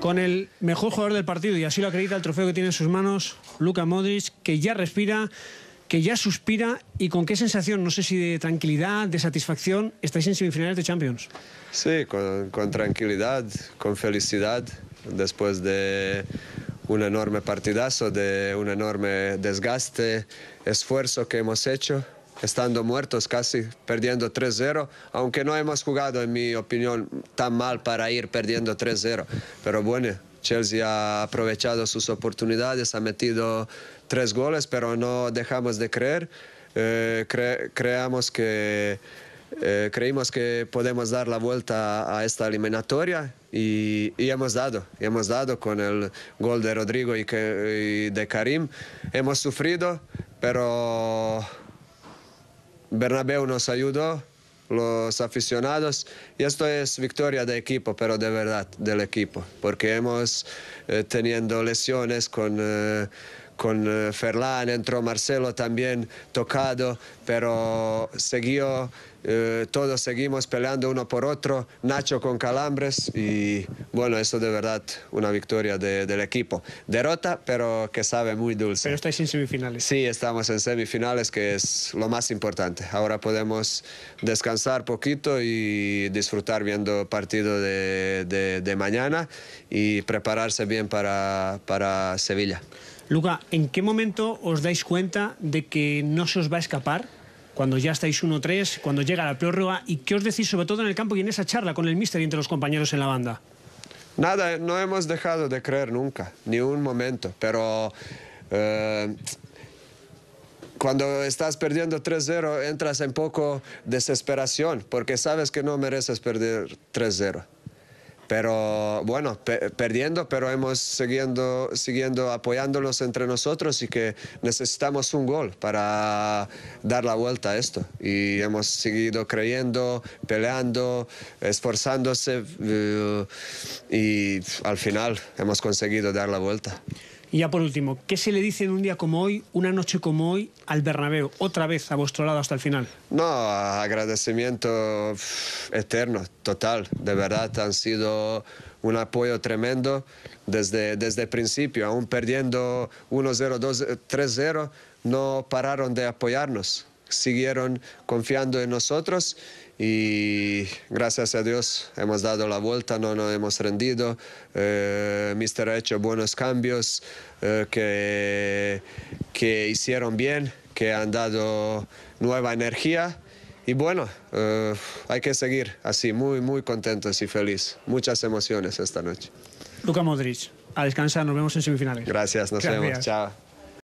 con el mejor jugador del partido, y así lo acredita el trofeo que tiene en sus manos, Luka Modric, que ya respira, que ya suspira, y con qué sensación, no sé si de tranquilidad, de satisfacción, estáis en semifinales de Champions. Sí, con, con tranquilidad, con felicidad, después de un enorme partidazo, de un enorme desgaste, esfuerzo que hemos hecho estando muertos casi, perdiendo 3-0, aunque no hemos jugado, en mi opinión, tan mal para ir perdiendo 3-0. Pero bueno, Chelsea ha aprovechado sus oportunidades, ha metido tres goles, pero no dejamos de creer. Eh, creamos que, eh, creímos que podemos dar la vuelta a esta eliminatoria y, hemos dado, hemos dado con el gol de Rodrigo y, que, y de Karim. Hemos sufrido, pero Bernabéu nos ayudó, los aficionados, y esto es victoria de equipo, pero de verdad del equipo, porque hemos tenido eh, teniendo lesiones con... Eh, con eh, Ferlán, entró Marcelo también tocado, pero siguió, eh, todos seguimos peleando uno por otro, Nacho con calambres y bueno, eso de verdad una victoria del equipo. Derrota, pero que sabe muy dulce. Pero estáis en semifinales. Sí, estamos en semifinales, que es lo más importante. Ahora podemos descansar poquito y disfrutar viendo partido de, mañana y prepararse bien para, para Sevilla. Luca, ¿en qué momento os dais cuenta de que no se os va a escapar? Cuando ya estáis 1-3, cuando llega la prórroga, ¿y qué os decís sobre todo en el campo y en esa charla con el mister y entre los compañeros en la banda? Nada, eh, no hemos dejado de creer nunca, ni un momento, pero... Eh, cuando estás perdiendo 3-0 entras en poco desesperación porque sabes que no mereces perder 3-0. Pero bueno, perdiendo, pero hemos siguiendo, siguiendo apoyándolos entre nosotros y que necesitamos un gol para dar la vuelta a esto. Y hemos seguido creyendo, peleando, esforzándose eh, y al final hemos conseguido dar la vuelta. Y ya por último, ¿qué se le dice en un día como hoy, una noche como hoy, al Bernabéu? Otra vez a vuestro lado hasta el final. No, agradecimiento eterno, total. De verdad, han sido un apoyo tremendo desde, desde el principio, aún perdiendo 1-0, 3-0, no pararon de apoyarnos, siguieron confiando en nosotros y gracias a Dios hemos dado la vuelta, no nos hemos rendido. Eh, Mister ha hecho buenos cambios eh, que, que hicieron bien, que han dado nueva energía. Y bueno, eh, hay que seguir así, muy, muy contentos y feliz. Muchas emociones esta noche. Luca Modric, a descansar, nos vemos en semifinales. Gracias, nos vemos, chao.